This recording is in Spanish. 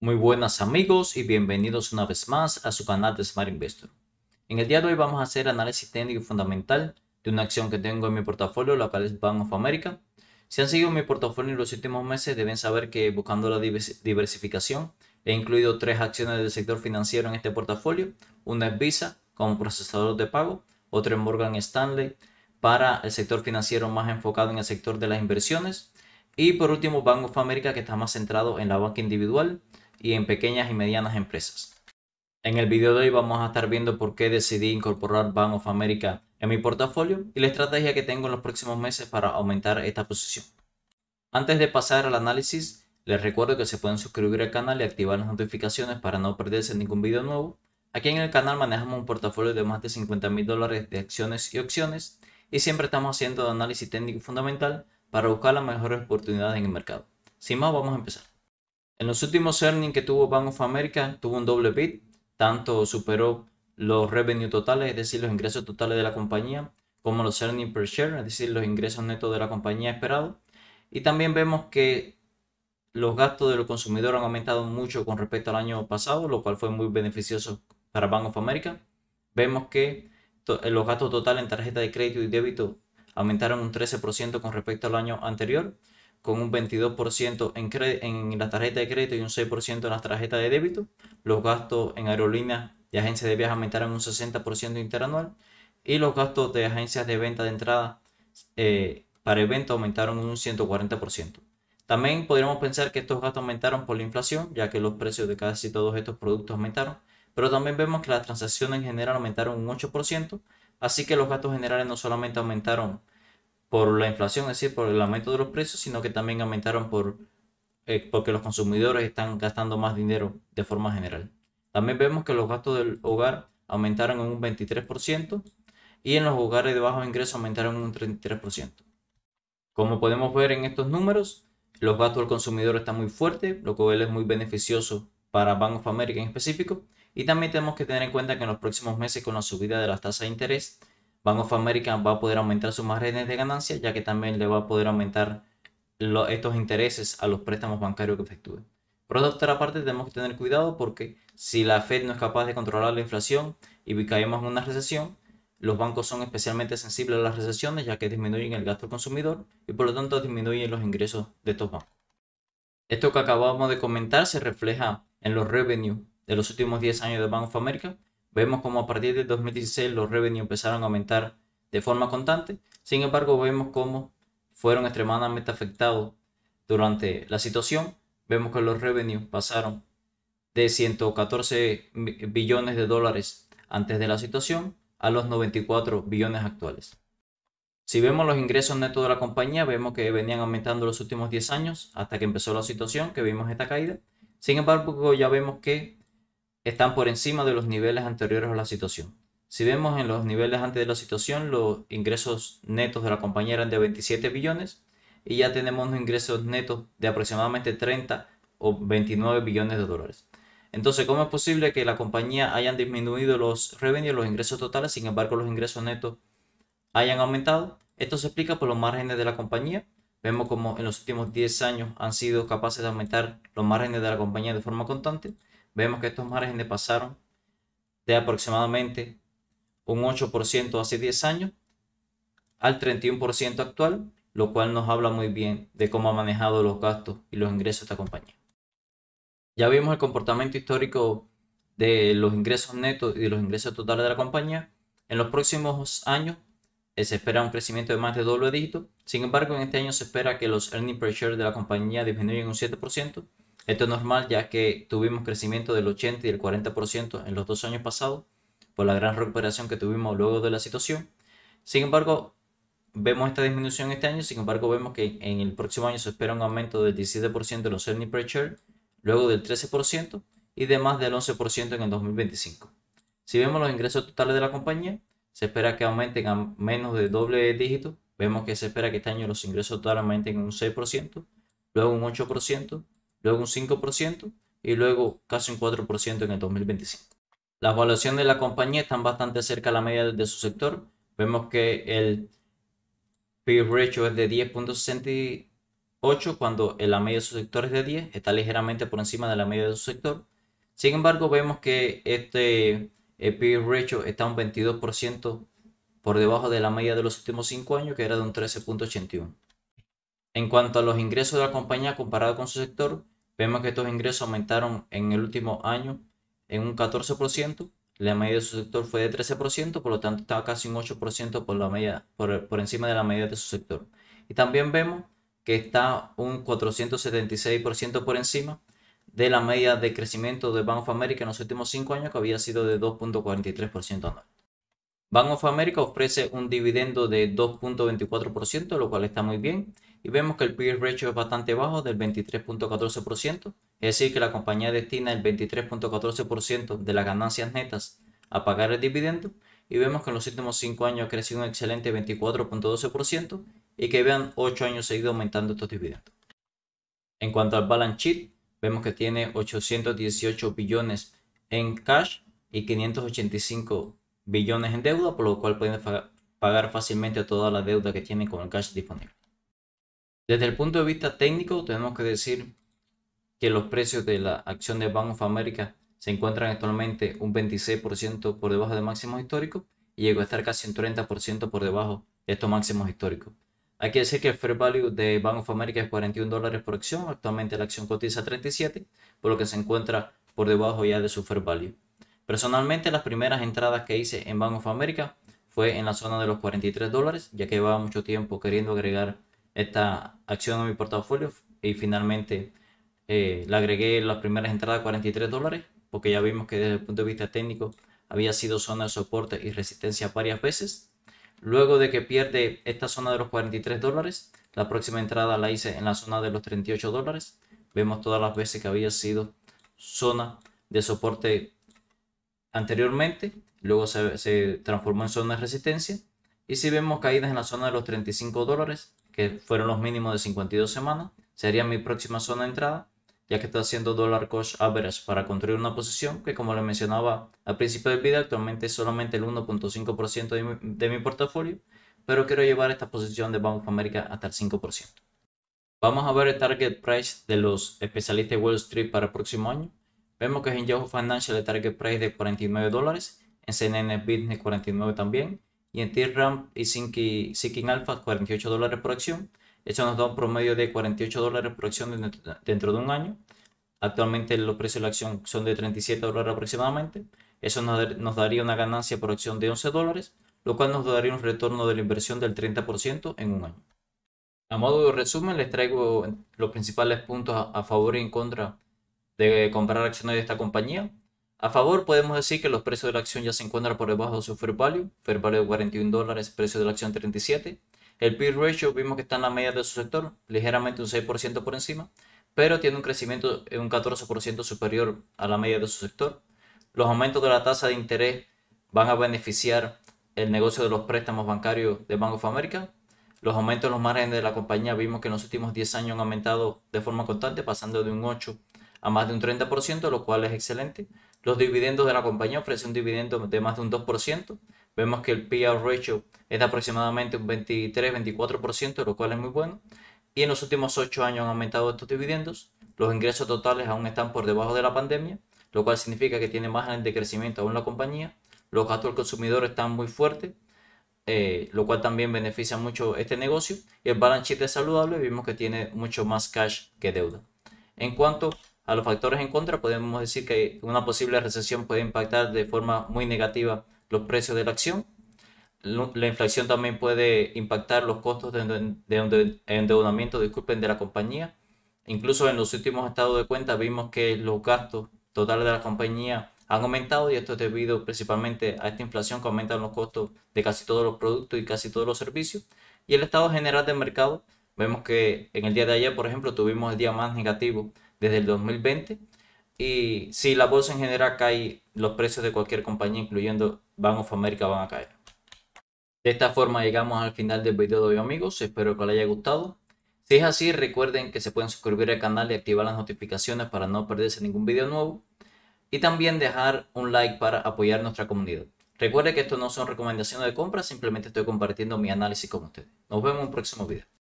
Muy buenas amigos y bienvenidos una vez más a su canal de Smart Investor. En el día de hoy vamos a hacer análisis técnico y fundamental de una acción que tengo en mi portafolio, la cual es Bank of America. Si han seguido mi portafolio en los últimos meses deben saber que buscando la diversificación he incluido tres acciones del sector financiero en este portafolio. Una es Visa como procesador de pago, otra es Morgan Stanley para el sector financiero más enfocado en el sector de las inversiones y por último Bank of America que está más centrado en la banca individual y en pequeñas y medianas empresas. En el video de hoy vamos a estar viendo por qué decidí incorporar Bank of America en mi portafolio y la estrategia que tengo en los próximos meses para aumentar esta posición. Antes de pasar al análisis, les recuerdo que se pueden suscribir al canal y activar las notificaciones para no perderse ningún video nuevo. Aquí en el canal manejamos un portafolio de más de 50 mil dólares de acciones y opciones y siempre estamos haciendo análisis técnico fundamental para buscar las mejores oportunidades en el mercado. Sin más, vamos a empezar. En los últimos earnings que tuvo Bank of America, tuvo un doble bit, tanto superó los revenue totales, es decir, los ingresos totales de la compañía, como los earnings per share, es decir, los ingresos netos de la compañía esperados. Y también vemos que los gastos de los consumidores han aumentado mucho con respecto al año pasado, lo cual fue muy beneficioso para Bank of America. Vemos que eh, los gastos totales en tarjeta de crédito y débito aumentaron un 13% con respecto al año anterior, con un 22% en, en la tarjeta de crédito y un 6% en las tarjetas de débito. Los gastos en aerolíneas y agencias de viajes aumentaron un 60% interanual y los gastos de agencias de venta de entrada eh, para eventos aumentaron un 140%. También podríamos pensar que estos gastos aumentaron por la inflación, ya que los precios de casi todos estos productos aumentaron, pero también vemos que las transacciones en general aumentaron un 8%, así que los gastos generales no solamente aumentaron por la inflación, es decir, por el aumento de los precios, sino que también aumentaron por, eh, porque los consumidores están gastando más dinero de forma general. También vemos que los gastos del hogar aumentaron en un 23% y en los hogares de bajo ingreso aumentaron un 33%. Como podemos ver en estos números, los gastos del consumidor están muy fuertes, lo cual es muy beneficioso para Bank of America en específico. Y también tenemos que tener en cuenta que en los próximos meses con la subida de las tasas de interés, Bank of America va a poder aumentar sus márgenes de ganancia, ya que también le va a poder aumentar estos intereses a los préstamos bancarios que efectúen. Por otra parte, tenemos que tener cuidado porque si la Fed no es capaz de controlar la inflación y caemos en una recesión, los bancos son especialmente sensibles a las recesiones ya que disminuyen el gasto consumidor y por lo tanto disminuyen los ingresos de estos bancos. Esto que acabamos de comentar se refleja en los revenues de los últimos 10 años de Bank of America, Vemos como a partir de 2016 los revenues empezaron a aumentar de forma constante. Sin embargo, vemos como fueron extremadamente afectados durante la situación. Vemos que los revenues pasaron de 114 billones de dólares antes de la situación a los 94 billones actuales. Si vemos los ingresos netos de la compañía, vemos que venían aumentando los últimos 10 años hasta que empezó la situación, que vimos esta caída. Sin embargo, ya vemos que están por encima de los niveles anteriores a la situación. Si vemos en los niveles antes de la situación, los ingresos netos de la compañía eran de 27 billones y ya tenemos unos ingresos netos de aproximadamente 30 o 29 billones de dólares. Entonces, ¿cómo es posible que la compañía hayan disminuido los revenues, los ingresos totales, sin embargo los ingresos netos hayan aumentado? Esto se explica por los márgenes de la compañía. Vemos como en los últimos 10 años han sido capaces de aumentar los márgenes de la compañía de forma constante vemos que estos márgenes pasaron de aproximadamente un 8% hace 10 años al 31% actual, lo cual nos habla muy bien de cómo ha manejado los gastos y los ingresos esta compañía. Ya vimos el comportamiento histórico de los ingresos netos y de los ingresos totales de la compañía. En los próximos años eh, se espera un crecimiento de más de doble dígito. Sin embargo, en este año se espera que los earnings per share de la compañía disminuyan un 7% esto es normal ya que tuvimos crecimiento del 80 y del 40% en los dos años pasados por la gran recuperación que tuvimos luego de la situación. Sin embargo, vemos esta disminución este año, sin embargo vemos que en el próximo año se espera un aumento del 17% en los earnings per share, luego del 13% y de más del 11% en el 2025. Si vemos los ingresos totales de la compañía, se espera que aumenten a menos de doble dígito. Vemos que se espera que este año los ingresos totales aumenten un 6%, luego un 8%, luego un 5% y luego casi un 4% en el 2025. Las valuaciones de la compañía están bastante cerca a la media de su sector. Vemos que el PIB e ratio es de 10.68 cuando la media de su sector es de 10, está ligeramente por encima de la media de su sector. Sin embargo, vemos que este eh, PIB e ratio está un 22% por debajo de la media de los últimos 5 años, que era de un 13.81. En cuanto a los ingresos de la compañía comparado con su sector, vemos que estos ingresos aumentaron en el último año en un 14%, la media de su sector fue de 13%, por lo tanto estaba casi un 8% por, encima de la media de su sector. Y también vemos que está un 476% por encima de la media de crecimiento de Bank of America en los últimos 5 años, que había sido de 2.43% anual. Bank of America ofrece un dividendo de 2.24%, lo cual está muy bien y vemos que el peer ratio es bastante bajo del 23.14%, es decir que la compañía destina el 23.14% de las ganancias netas a pagar el dividendo y vemos que en los últimos 5 años ha crecido un excelente 24.12% y que vean 8 años seguido aumentando estos dividendos. En cuanto al balance sheet, vemos que tiene 818 billones en cash y 585 billones en deuda, por lo cual pueden pagar fácilmente toda la deuda que tienen con el cash disponible. Desde el punto de vista técnico, tenemos que decir que los precios de la acción de Bank of America se encuentran actualmente un 26% por debajo de máximos históricos y llegó a estar casi un 30% por debajo de estos máximos históricos. Hay que decir que el fair value de Bank of America es 41 dólares por acción. Actualmente la acción cotiza 37, por lo que se encuentra por debajo ya de su fair value. Personalmente, las primeras entradas que hice en Bank of America fue en la zona de los 43 dólares, ya que llevaba mucho tiempo queriendo agregar esta acción a mi portafolio y finalmente eh, le agregué las primeras entradas 43 dólares porque ya vimos que desde el punto de vista técnico había sido zona de soporte y resistencia varias veces. Luego de que pierde esta zona de los 43 dólares, la próxima entrada la hice en la zona de los 38 dólares. Vemos todas las veces que había sido zona de soporte anteriormente, luego se, se transformó en zona de resistencia. Y si vemos caídas en la zona de los 35 dólares, que fueron los mínimos de 52 semanas, sería mi próxima zona de entrada, ya que estoy haciendo dólar cost average para construir una posición que, como le mencionaba al principio del video, actualmente es solamente el 1.5% de mi, de mi portafolio, pero quiero llevar esta posición de Bank of America hasta el 5%. Vamos a ver el target price de los especialistas de Wall Street para el próximo año. Vemos que es en Yahoo Financial el target price de 49 dólares, en CNN Business 49 también, y en T-RAM y Seeking Alpha 48 dólares por acción. Eso nos da un promedio de 48 dólares por acción dentro de un año. Actualmente los precios de la acción son de 37 dólares aproximadamente. Eso nos daría una ganancia por acción de 11 dólares, lo cual nos daría un retorno de la inversión del 30% en un año. A modo de resumen, les traigo los principales puntos a favor y en contra de comprar acciones de esta compañía. A favor, podemos decir que los precios de la acción ya se encuentran por debajo de su fair value, fair value de 41 dólares, precio de la acción 37. El peer ratio vimos que está en la media de su sector, ligeramente un 6% por encima, pero tiene un crecimiento en un 14% superior a la media de su sector. Los aumentos de la tasa de interés van a beneficiar el negocio de los préstamos bancarios de Bank of America. Los aumentos en los márgenes de la compañía vimos que en los últimos 10 años han aumentado de forma constante, pasando de un 8 a más de un 30%, lo cual es excelente. Los dividendos de la compañía ofrecen un dividendo de más de un 2%. Vemos que el payout ratio es de aproximadamente un 23-24%, lo cual es muy bueno. Y en los últimos 8 años han aumentado estos dividendos. Los ingresos totales aún están por debajo de la pandemia, lo cual significa que tiene margen de crecimiento aún la compañía. Los gastos del consumidor están muy fuertes, eh, lo cual también beneficia mucho este negocio. Y el balance sheet es saludable, vimos que tiene mucho más cash que deuda. En cuanto a los factores en contra, podemos decir que una posible recesión puede impactar de forma muy negativa los precios de la acción. La inflación también puede impactar los costos de endeudamiento disculpen, de la compañía. Incluso en los últimos estados de cuenta vimos que los gastos totales de la compañía han aumentado y esto es debido principalmente a esta inflación que aumentan los costos de casi todos los productos y casi todos los servicios. Y el estado general del mercado, vemos que en el día de ayer, por ejemplo, tuvimos el día más negativo desde el 2020. Y si la bolsa en general cae, los precios de cualquier compañía, incluyendo Bank of America, van a caer. De esta forma llegamos al final del video de hoy amigos, espero que les haya gustado. Si es así, recuerden que se pueden suscribir al canal y activar las notificaciones para no perderse ningún video nuevo. Y también dejar un like para apoyar nuestra comunidad. Recuerden que esto no son recomendaciones de compra, simplemente estoy compartiendo mi análisis con ustedes. Nos vemos en un próximo video.